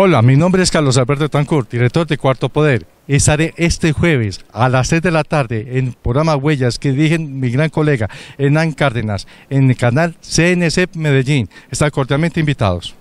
Hola, mi nombre es Carlos Alberto Tancur, director de Cuarto Poder. Estaré este jueves a las 6 de la tarde en programa Huellas que dirige mi gran colega Hernán Cárdenas en el canal CNC Medellín. Están cordialmente invitados.